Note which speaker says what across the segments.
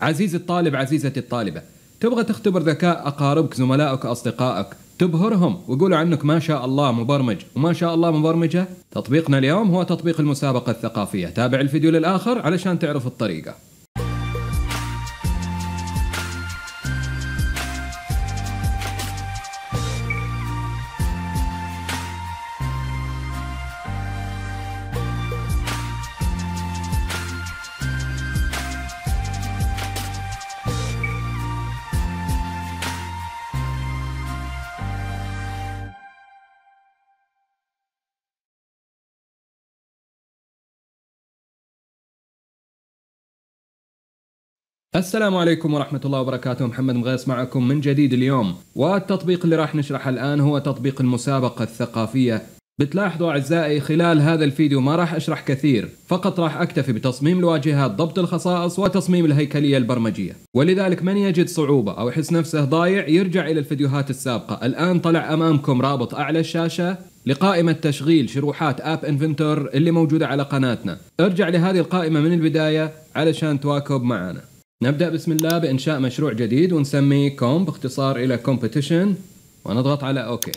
Speaker 1: عزيزي الطالب عزيزتي الطالبة تبغى تختبر ذكاء أقاربك زملائك أصدقائك تبهرهم ويقولوا عنك ما شاء الله مبرمج وما شاء الله مبرمجة تطبيقنا اليوم هو تطبيق المسابقة الثقافية تابع الفيديو للآخر علشان تعرف الطريقة
Speaker 2: السلام عليكم ورحمة الله وبركاته محمد مغيث معكم من جديد اليوم والتطبيق
Speaker 1: اللي راح نشرحه الآن هو تطبيق المسابقة الثقافية بتلاحظوا أعزائي خلال هذا الفيديو ما راح أشرح كثير فقط راح أكتفي بتصميم الواجهات ضبط الخصائص وتصميم الهيكلية البرمجية ولذلك من يجد صعوبة أو يحس نفسه ضايع يرجع إلى الفيديوهات السابقة الآن طلع أمامكم رابط أعلى الشاشة لقائمة تشغيل شروحات اب انفنتور اللي موجودة على قناتنا ارجع لهذه القائمة من البداية علشان تواكب معنا نبدأ بسم الله بإنشاء مشروع جديد ونسميه كوم باختصار إلى كومبيتيشن ونضغط على أوكي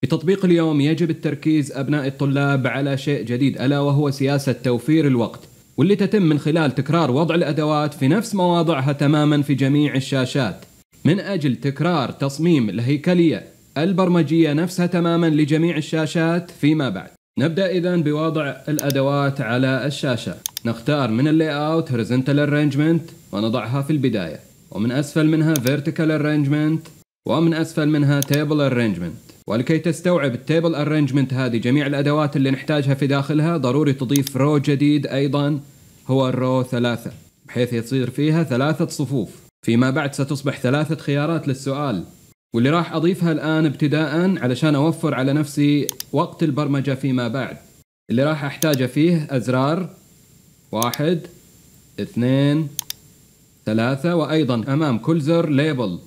Speaker 1: في تطبيق اليوم يجب التركيز أبناء الطلاب على شيء جديد ألا وهو سياسة توفير الوقت واللي تتم من خلال تكرار وضع الأدوات في نفس مواضعها تماما في جميع الشاشات من أجل تكرار تصميم الهيكلية البرمجية نفسها تماما لجميع الشاشات فيما بعد نبدأ إذا بوضع الأدوات على الشاشة نختار من اللي اوت horizontal arrangement ونضعها في البداية ومن أسفل منها vertical arrangement ومن أسفل منها table arrangement ولكي تستوعب التيبل arrangement هذه جميع الأدوات اللي نحتاجها في داخلها ضروري تضيف رو جديد أيضا هو الرو ثلاثة بحيث يصير فيها ثلاثة صفوف فيما بعد ستصبح ثلاثة خيارات للسؤال واللي راح أضيفها الآن ابتداء علشان أوفر على نفسي وقت البرمجة فيما بعد اللي راح أحتاجه فيه أزرار واحد اثنين ثلاثة وأيضا أمام كل زر ليبل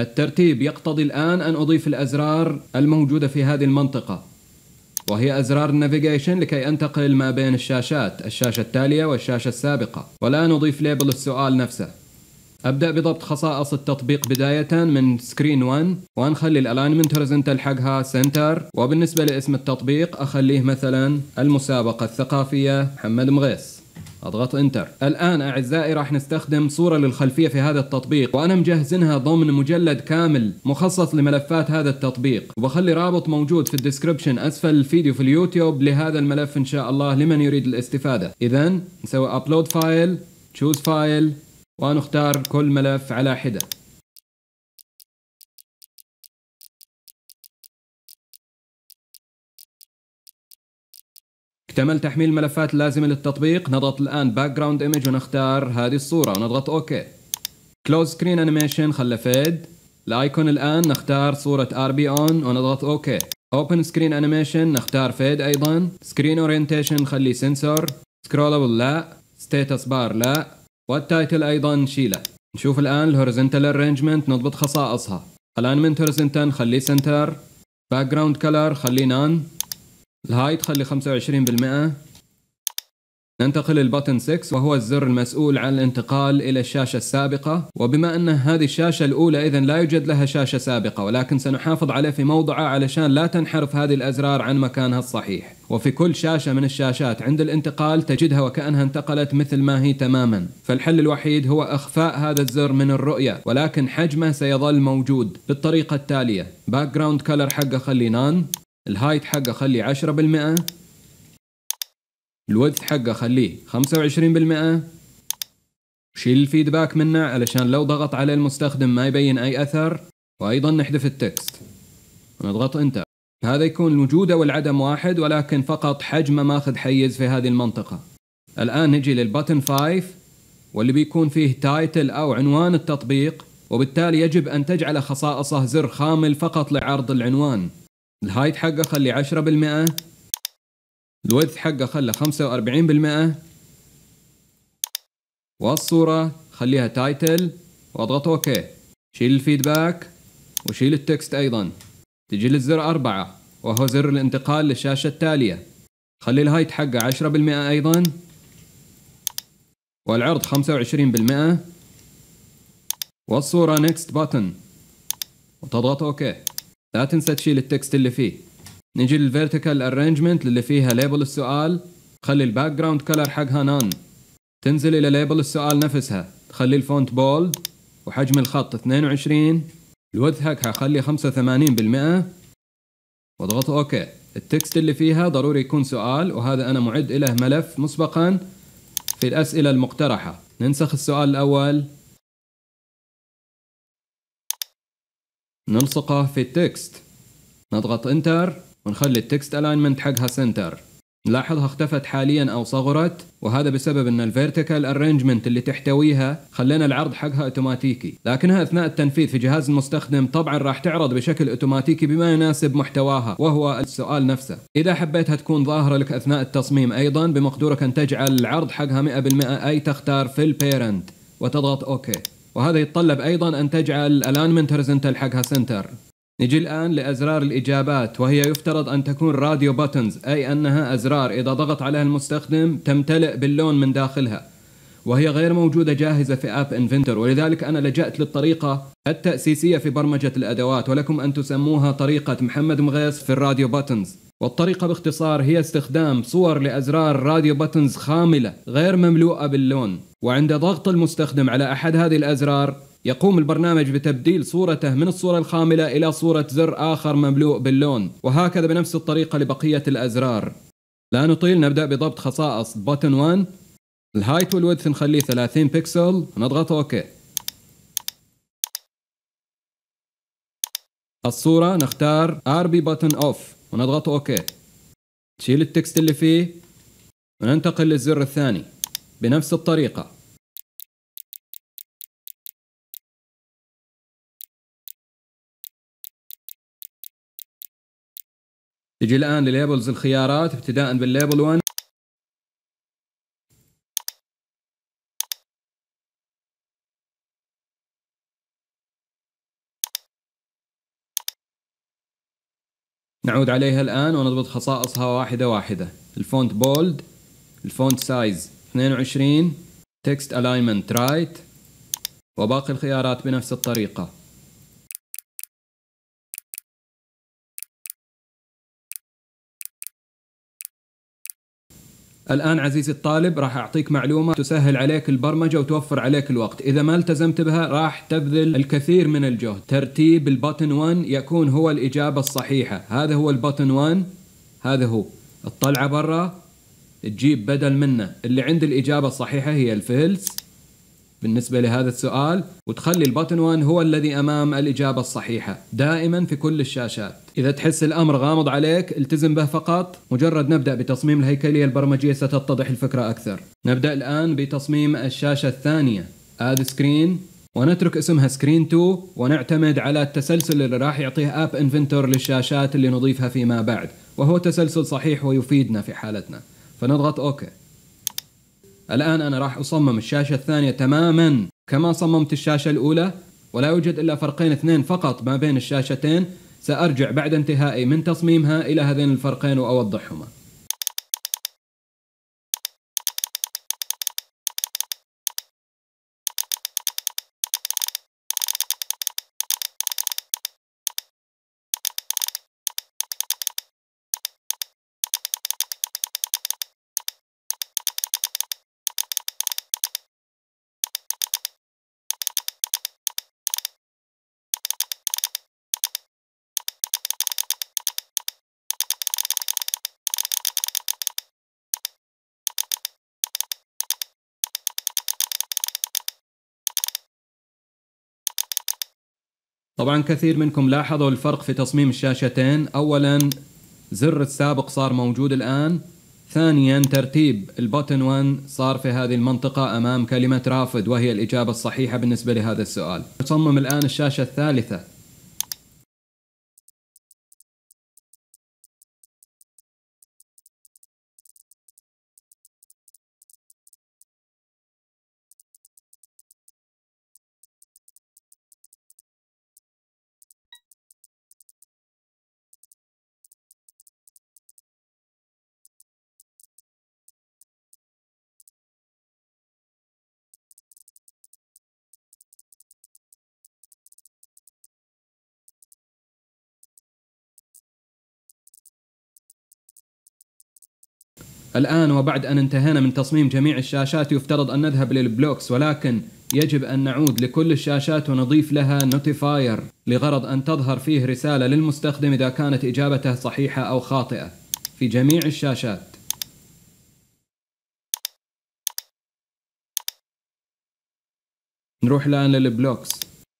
Speaker 1: الترتيب يقتضي الآن أن أضيف الأزرار الموجودة في هذه المنطقة وهي أزرار النافيجيشن لكي أنتقل ما بين الشاشات الشاشة التالية والشاشة السابقة والآن أضيف ليبل السؤال نفسه أبدأ بضبط خصائص التطبيق بداية من سكرين 1 وأنخلي الألاينمنت هوريزونتال حقها سنتر وبالنسبة لاسم التطبيق أخليه مثلا المسابقة الثقافية محمد مغيس اضغط انتر الان اعزائي راح نستخدم صورة للخلفية في هذا التطبيق وانا مجهزنها ضمن مجلد كامل مخصص لملفات هذا التطبيق وبخلي رابط موجود في الديسكربشن اسفل الفيديو في اليوتيوب لهذا الملف ان شاء الله لمن يريد الاستفادة اذا نسوي ابلود فايل
Speaker 2: تشوز فايل ونختار كل ملف على حده اكتمل تحميل الملفات اللازمة للتطبيق نضغط الآن باك جراوند ايمج
Speaker 1: ونختار هذه الصورة ونضغط اوكي كلوز سكرين انيميشن خله فيد الايكون الآن نختار صورة ار بي اون ونضغط اوكي اوبن سكرين انيميشن نختار فيد ايضا سكرين اورينتيشن خلي سنسور سكرولبل لا ستيتس بار لا والتايتل ايضا شيله نشوف الان الهوريزنتال ارينجمنت نضبط خصائصها الان من هوريزونتال خلي سنتر باك جراوند كلر خليه نان الهاي تخلي 25% ننتقل للبتن 6 وهو الزر المسؤول عن الانتقال إلى الشاشة السابقة وبما أن هذه الشاشة الأولى إذا لا يوجد لها شاشة سابقة ولكن سنحافظ عليه في موضعه علشان لا تنحرف هذه الأزرار عن مكانها الصحيح وفي كل شاشة من الشاشات عند الانتقال تجدها وكأنها انتقلت مثل ما هي تماما فالحل الوحيد هو إخفاء هذا الزر من الرؤية ولكن حجمه سيظل موجود بالطريقة التالية باك جراوند كلر حقه خلي نان الهايت حقه خليه 10% الوذ حقه خليه 25% شيل الفيدباك منه علشان لو ضغط على المستخدم ما يبين أي أثر وأيضا نحذف التكست ونضغط انتر هذا يكون الوجود والعدم واحد ولكن فقط حجمه ماخذ حيز في هذه المنطقة الآن نجي للبتن 5 واللي بيكون فيه تايتل أو عنوان التطبيق وبالتالي يجب أن تجعل خصائصه زر خامل فقط لعرض العنوان الهايت حقه خلي 10% الويدث حقه واربعين 45% والصورة خليها تايتل واضغط اوكي شيل الفيدباك وشيل التكست ايضا تجي للزر أربعة وهو زر الانتقال للشاشة التالية خلي الهايت حقه 10% ايضا والعرض 25% والصورة نيكست باتن وتضغط اوكي لا تنسى تشيل التكست اللي فيه نجي للفيرتيكال ارينجمنت اللي فيها ليبل السؤال خلي الباك جراوند كلر حقها نان تنزل الى ليبل السؤال نفسها تخلي الفونت بولد وحجم الخط 22 الوث حقها خلي 85% واضغط اوكي التكست اللي فيها ضروري يكون سؤال وهذا انا معد له ملف مسبقا في الاسئله المقترحه ننسخ السؤال الاول نلصقه في التكست نضغط انتر ونخلي التكست الاينمنت حقها سنتر نلاحظها اختفت حاليا او صغرت وهذا بسبب ان الفيرتيكال ارينجمنت اللي تحتويها خلينا العرض حقها اوتوماتيكي لكنها اثناء التنفيذ في جهاز المستخدم طبعا راح تعرض بشكل اوتوماتيكي بما يناسب محتواها وهو السؤال نفسه اذا حبيتها تكون ظاهره لك اثناء التصميم ايضا بمقدورك ان تجعل العرض حقها 100% اي تختار في البيرنت وتضغط اوكي وهذا يتطلب أيضا أن تجعل الألانمنت هوريزونتال حقها سنتر نجي الآن لأزرار الإجابات وهي يفترض أن تكون راديو بوتنز أي أنها أزرار إذا ضغط عليها المستخدم تمتلئ باللون من داخلها وهي غير موجودة جاهزة في آب انفنتر ولذلك أنا لجأت للطريقة التأسيسية في برمجة الأدوات ولكم أن تسموها طريقة محمد مغيص في الراديو بوتنز والطريقة باختصار هي استخدام صور لأزرار راديو باتنز خاملة غير مملوءة باللون وعند ضغط المستخدم على أحد هذه الأزرار يقوم البرنامج بتبديل صورته من الصورة الخاملة إلى صورة زر آخر مملوء باللون وهكذا بنفس الطريقة لبقية الأزرار لا نطيل نبدأ بضبط خصائص بوتن 1 الهايت والودث نخليه 30 بكسل نضغط أوكي الصورة نختار RB button off ونضغط OK
Speaker 2: تشيل التكست اللي فيه وننتقل للزر الثاني بنفس الطريقة تجي الآن لليبلز الخيارات ابتداء بالليبل 1 نعود عليها الآن ونضبط خصائصها واحدة
Speaker 1: واحدة الفونت بولد الفونت سايز 22 تكست
Speaker 2: الاينمنت رايت وباقي الخيارات بنفس الطريقة الآن عزيزي الطالب راح أعطيك معلومة تسهل عليك البرمجة
Speaker 1: وتوفر عليك الوقت إذا ما التزمت بها راح تبذل الكثير من الجهد ترتيب البطن 1 يكون هو الإجابة الصحيحة هذا هو البطن 1 هذا هو الطلعة برا تجيب بدل منه اللي عند الإجابة الصحيحة هي الفلس بالنسبة لهذا السؤال وتخلي البطن 1 هو الذي أمام الإجابة الصحيحة دائما في كل الشاشات إذا تحس الأمر غامض عليك التزم به فقط مجرد نبدأ بتصميم الهيكلية البرمجية ستتضح الفكرة أكثر نبدأ الآن بتصميم الشاشة الثانية آد سكرين ونترك اسمها سكرين 2 ونعتمد على التسلسل اللي راح يعطيه اب انفنتور للشاشات اللي نضيفها فيما بعد وهو تسلسل صحيح ويفيدنا في حالتنا فنضغط اوكي الآن أنا راح أصمم الشاشة الثانية تماما كما صممت الشاشة الأولى ولا يوجد إلا فرقين اثنين فقط ما بين الشاشتين سأرجع بعد انتهائي من تصميمها إلى هذين الفرقين وأوضحهما طبعا كثير منكم لاحظوا الفرق في تصميم الشاشتين اولا زر السابق صار موجود الان ثانيا ترتيب البوتن 1 صار في هذه المنطقة أمام كلمة
Speaker 2: رافض وهي الإجابة الصحيحة بالنسبة لهذا السؤال نصمم الآن الشاشة الثالثة الآن وبعد أن انتهينا من تصميم جميع الشاشات يفترض أن نذهب للبلوكس
Speaker 1: ولكن يجب أن نعود لكل الشاشات ونضيف لها نوتيفاير لغرض أن تظهر فيه رسالة للمستخدم إذا كانت إجابته صحيحة أو خاطئة في جميع الشاشات نروح الآن للبلوكس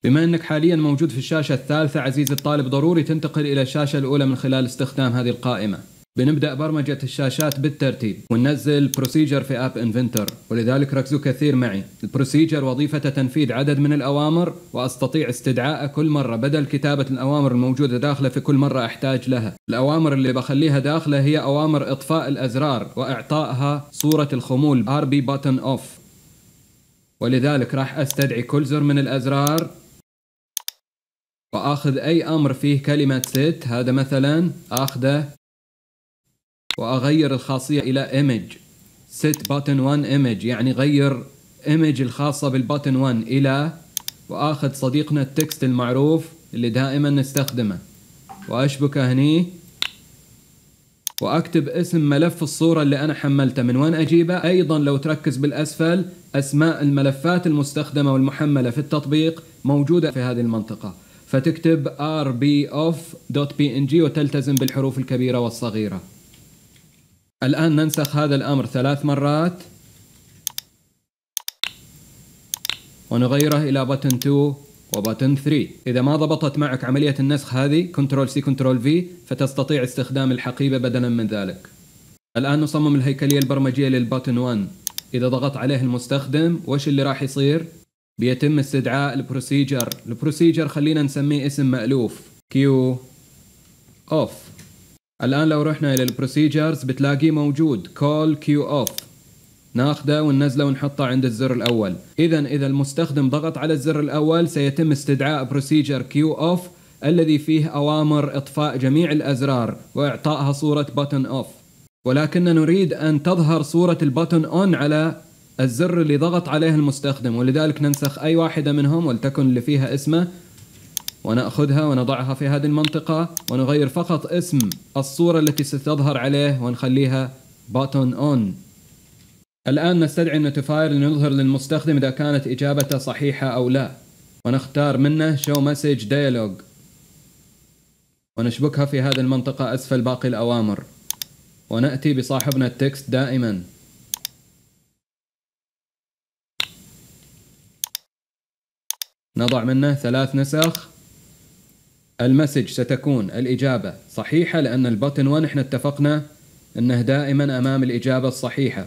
Speaker 1: بما أنك حاليا موجود في الشاشة الثالثة عزيزي الطالب ضروري تنتقل إلى الشاشة الأولى من خلال استخدام هذه القائمة بنبدأ برمجة الشاشات بالترتيب وننزل بروسيجر في اب انفنتر ولذلك ركزوا كثير معي البروسيجر وظيفته تنفيذ عدد من الأوامر وأستطيع استدعاء كل مرة بدل كتابة الأوامر الموجودة داخله في كل مرة أحتاج لها الأوامر اللي بخليها داخله هي أوامر إطفاء الأزرار وإعطائها صورة الخمول ار بي بوتن اوف ولذلك راح أستدعي كل زر من الأزرار وآخذ أي أمر فيه كلمة ست هذا مثلا آخذه واغير الخاصيه الى ايمج set button 1 image يعني غير ايمج الخاصه بالباتن 1 الى واخذ صديقنا التكست المعروف اللي دائما نستخدمه واشبكه هني واكتب اسم ملف الصورة اللي انا حملته من وين اجيبه ايضا لو تركز بالاسفل اسماء الملفات المستخدمة والمحملة في التطبيق موجودة في هذه المنطقة فتكتب rbof.png وتلتزم بالحروف الكبيرة والصغيرة الآن ننسخ هذا الأمر ثلاث مرات ونغيره إلى button 2 button 3 إذا ما ضبطت معك عملية النسخ هذه Ctrl C Ctrl V فتستطيع استخدام الحقيبة بدلا من ذلك الآن نصمم الهيكلية البرمجية button 1 إذا ضغط عليه المستخدم وش اللي راح يصير؟ بيتم استدعاء البروسيجر البروسيجر خلينا نسميه اسم مألوف كيو اوف الآن لو رحنا إلى البروسيجرز بتلاقيه موجود كول كيو اوف ناخذه وننزله ونحطه عند الزر الأول إذا إذا المستخدم ضغط على الزر الأول سيتم استدعاء بروسيجر كيو اوف الذي فيه أوامر إطفاء جميع الأزرار وإعطائها صورة بوتن أوف ولكننا نريد أن تظهر صورة البوتن أون على الزر اللي ضغط عليه المستخدم ولذلك ننسخ أي واحدة منهم ولتكن اللي فيها اسمه ونأخذها ونضعها في هذه المنطقة ونغير فقط اسم الصورة التي ستظهر عليه ونخليها button on الآن نستدعي النوتيفاير لنظهر للمستخدم إذا كانت إجابته صحيحة أو لا ونختار منه show message dialog ونشبكها في هذه المنطقة أسفل باقي الأوامر ونأتي بصاحبنا التكست دائما نضع منه ثلاث نسخ المسج ستكون الإجابة صحيحة لأن البوتن 1 احنا اتفقنا أنه دائما أمام الإجابة الصحيحة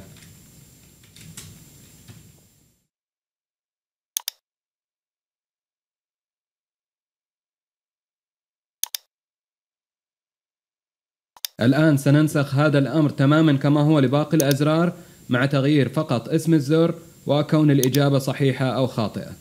Speaker 2: الآن سننسخ هذا الأمر
Speaker 1: تماما كما هو لباقي الأزرار مع تغيير فقط اسم الزر وكون الإجابة
Speaker 2: صحيحة أو خاطئة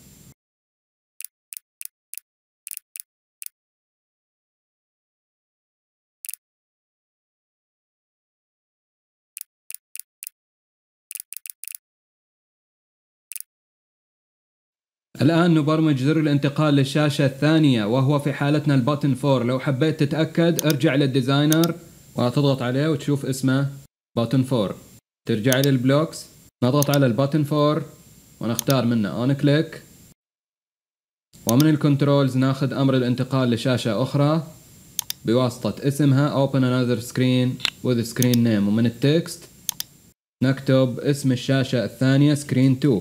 Speaker 2: الآن نبرمج زر الانتقال للشاشة الثانية وهو في حالتنا
Speaker 1: الباتن فور لو حبيت تتأكد ارجع للديزاينر وتضغط عليه وتشوف اسمه باتن فور ترجع للبلوكس نضغط على الباتن فور ونختار منه اون كليك ومن الكنترولز ناخذ امر الانتقال لشاشة اخرى بواسطة اسمها open another screen with screen name ومن التكست نكتب اسم الشاشة الثانية screen 2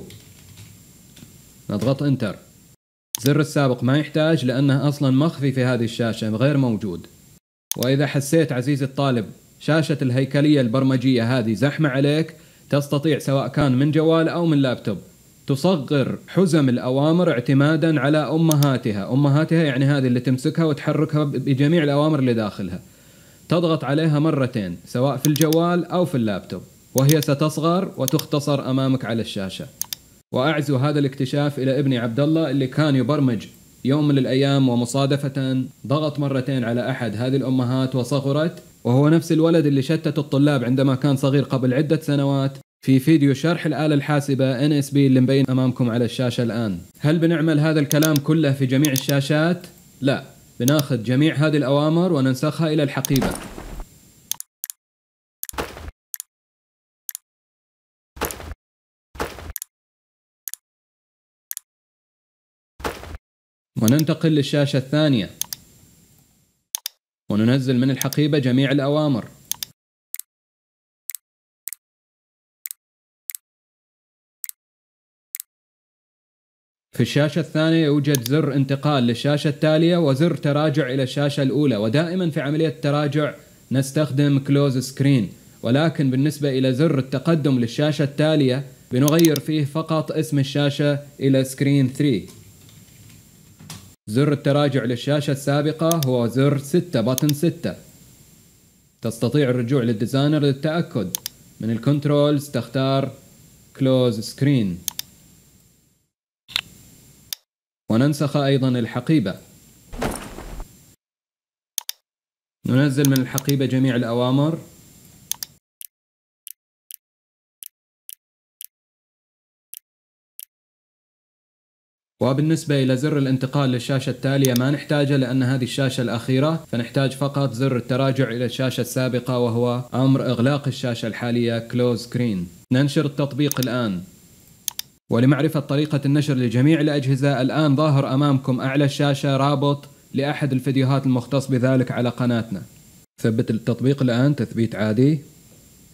Speaker 1: نضغط انتر زر السابق ما يحتاج لأنه أصلا مخفي في هذه الشاشة غير موجود وإذا حسيت عزيزي الطالب شاشة الهيكلية البرمجية هذه زحمة عليك تستطيع سواء كان من جوال أو من لابتوب تصغر حزم الأوامر اعتمادا على أمهاتها أمهاتها يعني هذه اللي تمسكها وتحركها بجميع الأوامر اللي داخلها تضغط عليها مرتين سواء في الجوال أو في اللابتوب وهي ستصغر وتختصر أمامك على الشاشة وأعزو هذا الاكتشاف إلى ابني عبد الله اللي كان يبرمج يوم من الأيام ومصادفة ضغط مرتين على أحد هذه الأمهات وصغرت وهو نفس الولد اللي شتت الطلاب عندما كان صغير قبل عدة سنوات في فيديو شرح الآلة الحاسبة NSB اللي مبين أمامكم على الشاشة الآن هل بنعمل هذا الكلام كله في جميع الشاشات؟ لا
Speaker 2: بناخذ جميع هذه الأوامر وننسخها إلى الحقيبة وننتقل للشاشة الثانية وننزل من الحقيبة جميع الأوامر في الشاشة الثانية يوجد زر انتقال للشاشة التالية وزر تراجع
Speaker 1: إلى الشاشة الأولى ودائما في عملية التراجع نستخدم كلوز سكرين ولكن بالنسبة إلى زر التقدم للشاشة التالية بنغير فيه فقط اسم الشاشة إلى سكرين 3 زر التراجع للشاشة السابقة هو زر 6 باتن 6 تستطيع الرجوع للديزاينر للتأكد من الكنترولز تختار كلوز سكرين وننسخ أيضا الحقيبة
Speaker 2: ننزل من الحقيبة جميع الأوامر وبالنسبة إلى زر الانتقال للشاشة التالية ما نحتاجه لأن هذه
Speaker 1: الشاشة الأخيرة فنحتاج فقط زر التراجع إلى الشاشة السابقة وهو أمر إغلاق الشاشة الحالية Close Screen ننشر التطبيق الآن ولمعرفة طريقة النشر لجميع الأجهزة الآن ظاهر أمامكم أعلى الشاشة رابط لأحد الفيديوهات المختص بذلك على قناتنا ثبت التطبيق الآن تثبيت عادي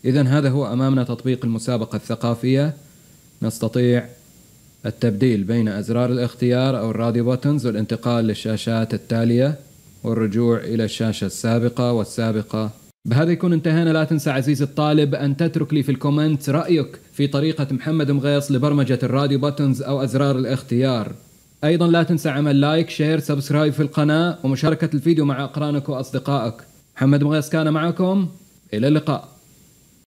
Speaker 1: إذا هذا هو أمامنا تطبيق المسابقة الثقافية نستطيع التبديل بين أزرار الاختيار أو الراديو بوتنز والانتقال للشاشات التالية والرجوع إلى الشاشة السابقة والسابقة بهذا يكون انتهينا لا تنسى عزيزي الطالب أن تترك لي في الكومنت رأيك في طريقة محمد مغيص لبرمجة الراديو بوتنز أو أزرار الاختيار أيضا لا تنسى عمل لايك شير سبسكرايب في القناة ومشاركة
Speaker 2: الفيديو مع أقرانك وأصدقائك محمد مغيص كان معكم إلى اللقاء